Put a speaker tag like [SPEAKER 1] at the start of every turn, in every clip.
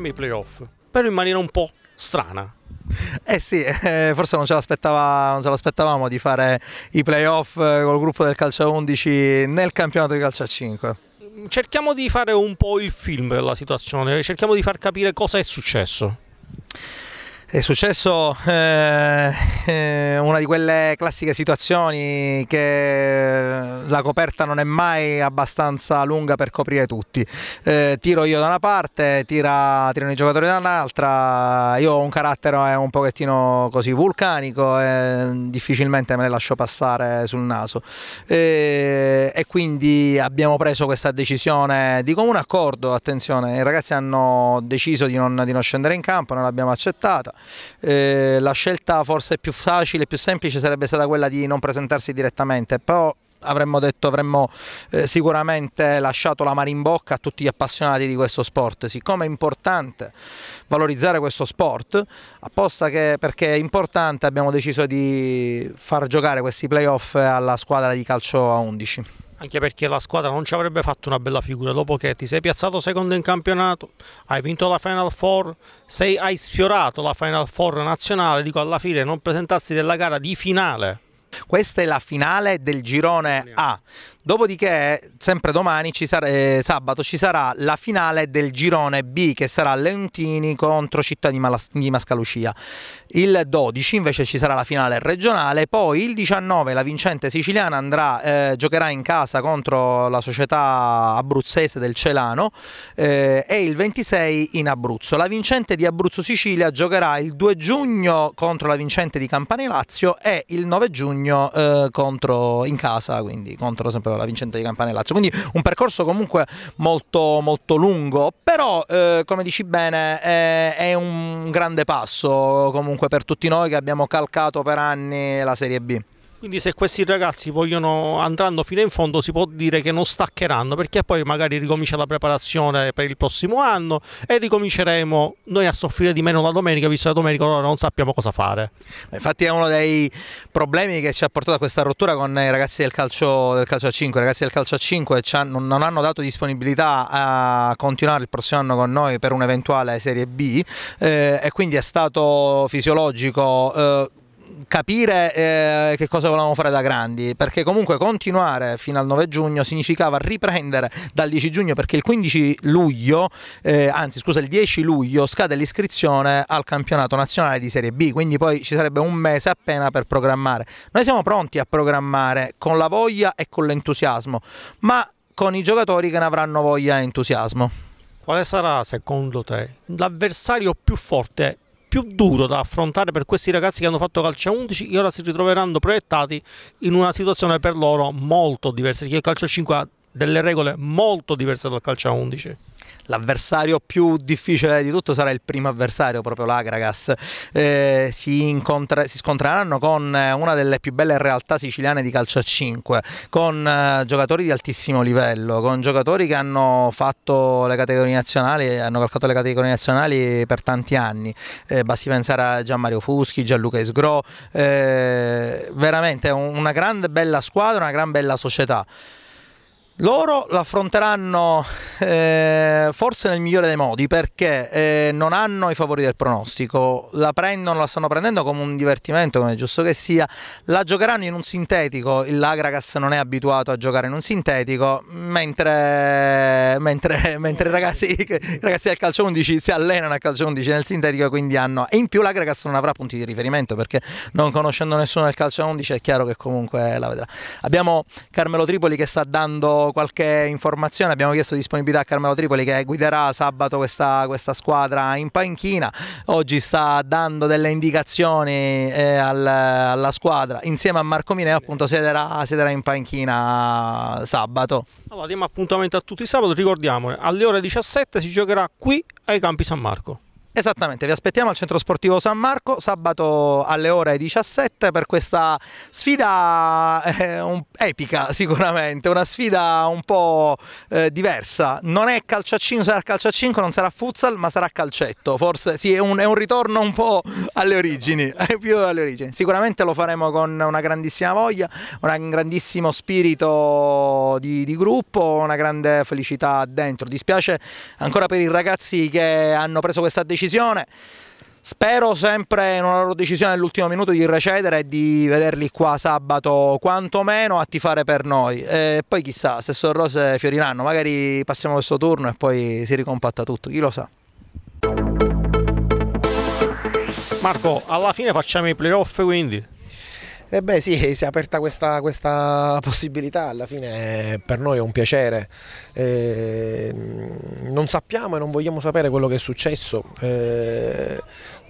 [SPEAKER 1] Tottenham ai playoff, però in maniera un po' strana.
[SPEAKER 2] Eh sì, eh, forse non ce, non ce, l'aspettavamo di fare i playoff eh, col gruppo del calcio 11 nel campionato di calcio 5.
[SPEAKER 1] Mm, cerchiamo di fare un po' il film della situazione, cerchiamo di far capire cosa è successo. È successo eh, eh, una di quelle
[SPEAKER 2] classiche situazioni che la coperta non è mai abbastanza lunga per coprire tutti. Eh, tiro io da una parte, tira, tirano i giocatori dall'altra, io ho un carattere un pochettino così vulcanico e eh, difficilmente me ne lascio passare sul naso. Eh, e quindi abbiamo preso questa decisione di comune accordo, attenzione, i ragazzi hanno deciso di non, di non scendere in campo, non l'abbiamo accettata eh, la scelta forse più facile, più semplice sarebbe stata quella di non presentarsi direttamente, però avremmo detto avremmo eh, sicuramente lasciato la mano in bocca a tutti gli appassionati di questo sport siccome è importante valorizzare questo sport apposta che, perché è importante abbiamo deciso di far giocare questi playoff alla squadra di calcio a 11
[SPEAKER 1] anche perché la squadra non ci avrebbe fatto una bella figura dopo che ti sei piazzato secondo in campionato, hai vinto la Final Four, sei, hai sfiorato la Final Four nazionale, dico alla fine non presentarsi della gara di finale
[SPEAKER 2] questa è la finale del girone A. Dopodiché, sempre domani, ci sarà, eh, sabato, ci sarà la finale del girone B che sarà Leontini contro Città di, Malas- di Mascalucia. Il 12 invece ci sarà la finale regionale, poi il 19 la vincente siciliana andrà, eh, giocherà in casa contro la società abruzzese del Celano eh, e il 26 in Abruzzo. La vincente di Abruzzo Sicilia giocherà il 2 giugno contro la vincente di Campania Lazio e il 9 giugno eh, contro in casa, quindi contro sempre la vincente di Campania Lazio. Quindi un percorso comunque molto, molto lungo, però eh, come dici bene eh, è un grande passo comunque per tutti noi che abbiamo calcato per anni la Serie B.
[SPEAKER 1] Quindi se questi ragazzi vogliono, andranno fino in fondo si può dire che non staccheranno perché poi magari ricomincia la preparazione per il prossimo anno e ricominceremo noi a soffrire di meno la domenica visto che la domenica allora non sappiamo cosa fare. Infatti è uno dei problemi
[SPEAKER 2] che ci ha portato a questa rottura con i ragazzi del calcio, del calcio a 5. I ragazzi del calcio a 5 non hanno dato disponibilità a continuare il prossimo anno con noi per un'eventuale Serie B eh, e quindi è stato fisiologico. Eh, capire eh, che cosa volevamo fare da grandi, perché comunque continuare fino al 9 giugno significava riprendere dal 10 giugno, perché il 15 luglio, eh, anzi scusa, il 10 luglio scade l'iscrizione al campionato nazionale di Serie B, quindi poi ci sarebbe un mese appena per programmare. Noi siamo pronti a programmare con la voglia e con l'entusiasmo, ma con i giocatori che ne
[SPEAKER 1] avranno voglia e entusiasmo. Quale sarà secondo te l'avversario più forte più duro da affrontare per questi ragazzi che hanno fatto calcio a 11 e ora si ritroveranno proiettati in una situazione per loro molto diversa, perché il calcio a 5 ha delle regole molto diverse dal calcio a 11
[SPEAKER 2] l'avversario più difficile di tutto sarà il primo avversario, proprio l'Agragas. Eh, si, incontra, si, scontreranno con eh, una delle più belle realtà siciliane di calcio a 5, con eh, giocatori di altissimo livello, con giocatori che hanno fatto le categorie nazionali, hanno calcato le categorie nazionali per tanti anni. Eh, basti pensare a Gian Mario Fuschi, Gianluca Esgro, eh, veramente una grande bella squadra, una gran bella società. Loro l'affronteranno eh, forse nel migliore dei modi perché eh, non hanno i favori del pronostico, la prendono, la stanno prendendo come un divertimento, come è giusto che sia, la giocheranno in un sintetico, il Lagragas non è abituato a giocare in un sintetico, mentre, mentre, mentre i, ragazzi, i, ragazzi, del calcio 11 si allenano a calcio 11 nel sintetico e quindi hanno... E in più Lagragas non avrà punti di riferimento perché non conoscendo nessuno del calcio 11 è chiaro che comunque la vedrà. Abbiamo Carmelo Tripoli che sta dando dato qualche informazione, abbiamo chiesto disponibilità a Carmelo Tripoli che guiderà sabato questa, questa squadra in panchina, oggi sta dando delle indicazioni eh, al, alla squadra, insieme a
[SPEAKER 1] Marco Mineo appunto siederà, siederà in panchina sabato. Allora diamo appuntamento a tutti sabato, ricordiamo alle ore 17 si giocherà qui ai Campi San Marco. Esattamente, vi aspettiamo al Centro Sportivo San Marco sabato alle ore 17 per questa
[SPEAKER 2] sfida eh, un, epica sicuramente, una sfida un po' eh, diversa, non è calcio a 5, sarà calcio a 5, non sarà futsal ma sarà calcetto, forse sì, è un, è un ritorno un po' alle origini, più alle origini, sicuramente lo faremo con una grandissima voglia, un grandissimo spirito di, di gruppo, una grande felicità dentro, dispiace ancora per i ragazzi che hanno preso questa decisione decisione. Spero sempre in una loro decisione all'ultimo minuto di recedere e di vederli qua sabato quantomeno a tifare per noi. E poi chissà, se sono rose fioriranno, magari passiamo questo turno e poi si ricompatta tutto, chi lo sa.
[SPEAKER 1] Marco, alla fine facciamo i playoff quindi?
[SPEAKER 3] E eh beh sì, eh, si è aperta questa, questa possibilità, alla fine eh, per noi è un piacere. Eh, non sappiamo e non vogliamo sapere quello che è successo. Eh,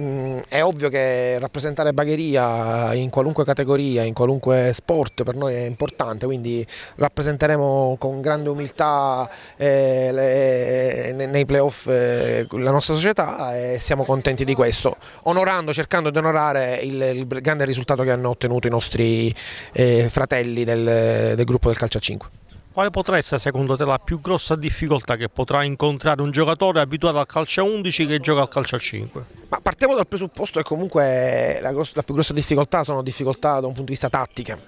[SPEAKER 3] Mm, è ovvio che rappresentare Bagheria in qualunque categoria, in qualunque sport per noi è importante, quindi rappresenteremo con grande umiltà eh, le, eh, nei playoff eh, la nostra società e siamo contenti di questo, onorando, cercando di onorare il, il grande risultato che hanno ottenuto i nostri eh, fratelli del, del gruppo del calcio a 5.
[SPEAKER 1] Quale potrà essere secondo te la più grossa difficoltà che potrà incontrare un giocatore abituato al calcio a 11 che gioca al calcio a 5?
[SPEAKER 3] Ma partiamo dal presupposto che comunque la, grossa, la, più grossa difficoltà sono difficoltà da un punto di vista tattiche.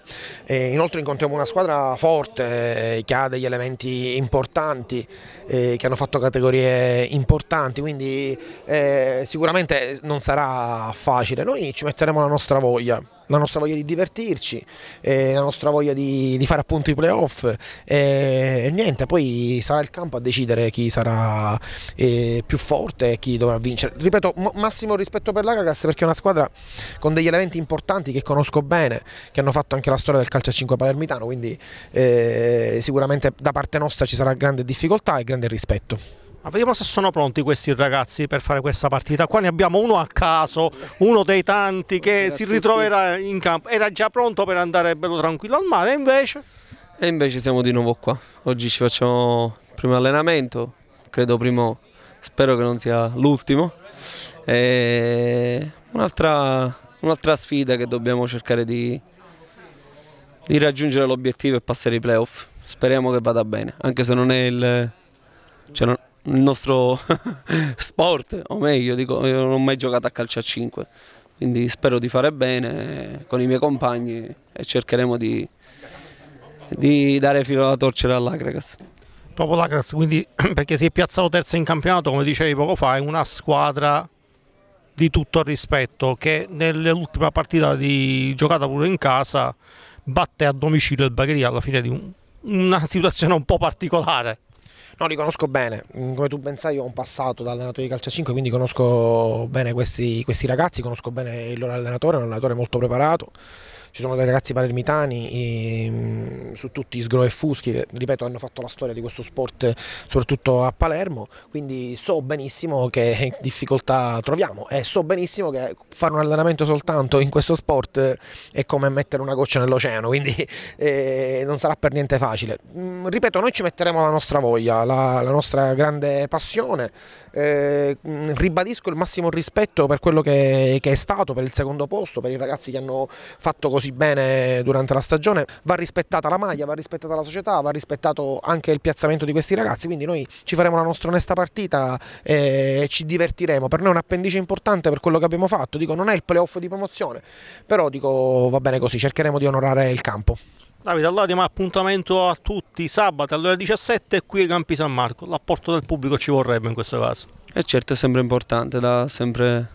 [SPEAKER 3] E inoltre incontriamo una squadra forte eh, che ha degli elementi importanti, eh, che hanno fatto categorie importanti, quindi eh, sicuramente non sarà facile. Noi ci metteremo la nostra voglia la nostra voglia di divertirci, eh, la nostra voglia di, di fare appunto i playoff eh, niente, poi sarà il campo a decidere chi sarà eh, più forte e chi dovrà vincere. Ripeto, ma massimo rispetto per l'Agagas perché è una squadra con degli elementi importanti che conosco bene, che hanno fatto anche la storia del calcio a 5 palermitano, quindi eh, sicuramente da parte nostra ci sarà grande difficoltà e grande rispetto.
[SPEAKER 1] Ma vediamo se sono pronti questi ragazzi per fare questa partita. Qua ne abbiamo uno a caso, uno dei tanti che si ritroverà in campo. Era già pronto per andare bello tranquillo al mare, invece.
[SPEAKER 4] E invece siamo di nuovo qua. Oggi ci facciamo il primo allenamento, credo primo spero che non sia l'ultimo. Un'altra, un'altra, sfida che dobbiamo cercare di, di raggiungere l'obiettivo e passare i playoff. Speriamo che vada bene, anche se non è il, cioè non, il nostro sport, o meglio, dico, io non ho mai giocato a calcio a 5, quindi spero di fare bene con i miei compagni e cercheremo di, di dare filo alla torcere all'Agregas proprio
[SPEAKER 1] l'Acras, quindi perché si è piazzato terzo in campionato, come dicevi poco fa, è una squadra di tutto il rispetto che nell'ultima partita di, giocata pure in casa batte a domicilio il Bagheria alla fine di un, una situazione un po' particolare.
[SPEAKER 3] No, li conosco bene, mm, come tu ben sai io ho un passato da allenatore di calcio 5, quindi conosco bene questi, questi ragazzi, conosco bene il loro allenatore, è un allenatore molto preparato ci sono dei ragazzi palermitani e, su tutti Sgro e Fuschi che ripeto hanno fatto la storia di questo sport soprattutto a Palermo, quindi so benissimo che difficoltà troviamo e so benissimo che fare un allenamento soltanto in questo sport è come mettere una goccia nell'oceano, quindi eh, non sarà per niente facile. Mm, ripeto, noi ci metteremo la nostra voglia, la, la nostra grande passione, eh, ribadisco il massimo rispetto per quello che, che è stato, per il secondo posto, per i ragazzi che hanno fatto così così bene durante la stagione, va rispettata la maglia, va rispettata la società, va rispettato anche il piazzamento di questi ragazzi, quindi noi ci faremo la nostra onesta partita e ci divertiremo, per noi è un appendice importante per quello che abbiamo fatto, dico non è il playoff di promozione, però dico va bene così, cercheremo di onorare
[SPEAKER 4] il campo.
[SPEAKER 1] Davide, allora diamo appuntamento a tutti sabato alle 17 qui ai Campi
[SPEAKER 4] San Marco. L'apporto del pubblico ci vorrebbe in questo caso. E certo è sempre importante, dà sempre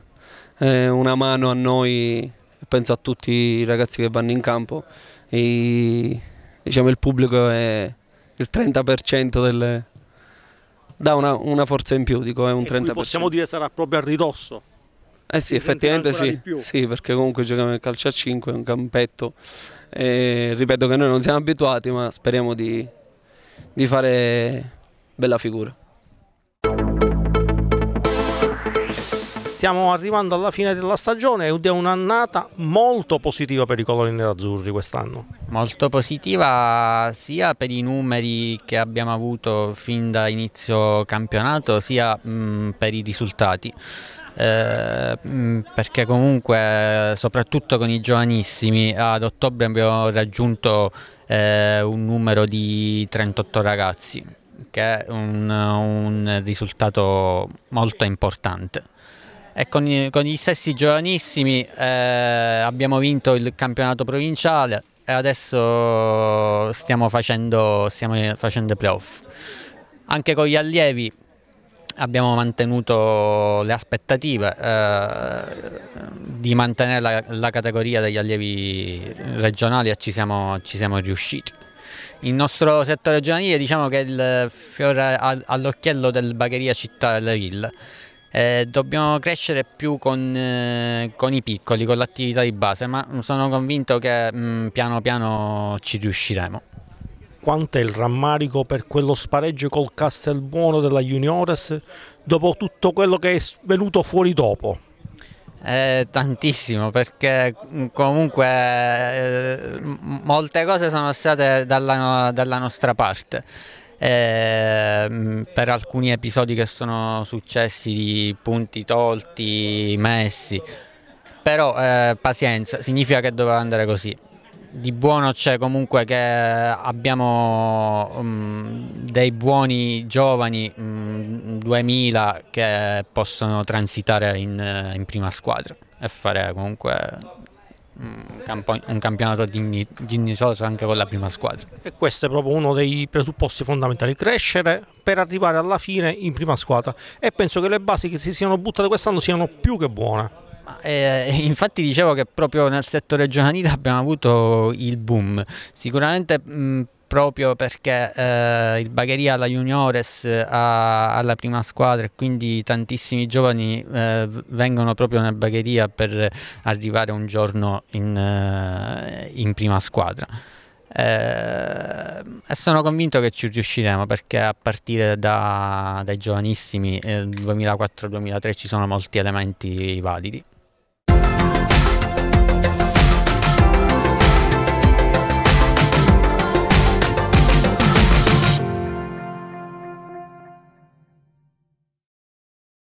[SPEAKER 4] eh, una mano a noi penso a tutti i ragazzi che vanno in campo, e, diciamo, il pubblico è il 30% del, dà una, una, forza in più, dico, è un 30%. Possiamo
[SPEAKER 1] dire sarà proprio a ridosso.
[SPEAKER 4] Eh sì, effettivamente sì, sì, perché comunque giochiamo il calcio a 5, un campetto, e, ripeto che noi non siamo abituati ma speriamo di, di fare bella figura. stiamo
[SPEAKER 1] arrivando alla fine della stagione ed è un'annata molto positiva per i colori nerazzurri quest'anno.
[SPEAKER 5] Molto positiva sia per i numeri che abbiamo avuto fin da inizio campionato sia mh, mm, per i risultati. Eh, mm, perché comunque soprattutto con i giovanissimi ad ottobre abbiamo raggiunto eh, un numero di 38 ragazzi che è un, un risultato molto importante e con, con gli stessi giovanissimi eh, abbiamo vinto il campionato provinciale e adesso stiamo facendo, stiamo facendo i playoff. Anche con gli allievi abbiamo mantenuto le aspettative eh, di mantenere la, la, categoria degli allievi regionali e ci siamo, ci siamo riusciti. Il nostro settore giovanile diciamo che è il fiore all'occhiello del Bagheria Città delle Ville eh, dobbiamo crescere più con, eh, con, i piccoli, con l'attività di base, ma sono convinto che mh, mm, piano piano ci riusciremo.
[SPEAKER 1] Quanto è il rammarico per quello spareggio col Castelbuono della Juniores dopo tutto quello che è venuto fuori dopo?
[SPEAKER 5] Eh, tantissimo perché mm, comunque eh, molte cose sono state dalla, dalla nostra parte eh, per alcuni episodi che sono successi di punti tolti, messi, però eh, pazienza, significa che doveva andare così. Di buono c'è comunque che abbiamo um, dei buoni giovani, um, mm, 2000, che possono transitare in, in prima squadra e fare comunque un, camp- un campionato dignitoso anche con la prima squadra.
[SPEAKER 1] E questo è proprio uno dei presupposti fondamentali, crescere per arrivare alla fine in prima squadra e penso che le basi che si siano buttate quest'anno siano più che
[SPEAKER 5] buone. Eh, infatti dicevo che proprio nel settore giovanile abbiamo avuto il boom, sicuramente mh, proprio perché eh, il Bagheria alla Juniores eh, ha, alla prima squadra e quindi tantissimi giovani eh, vengono proprio nel Bagheria per arrivare un giorno in, eh, in prima squadra. Eh, e sono convinto che ci riusciremo perché a partire da, dai giovanissimi 2004-2003 eh, ci sono molti elementi validi.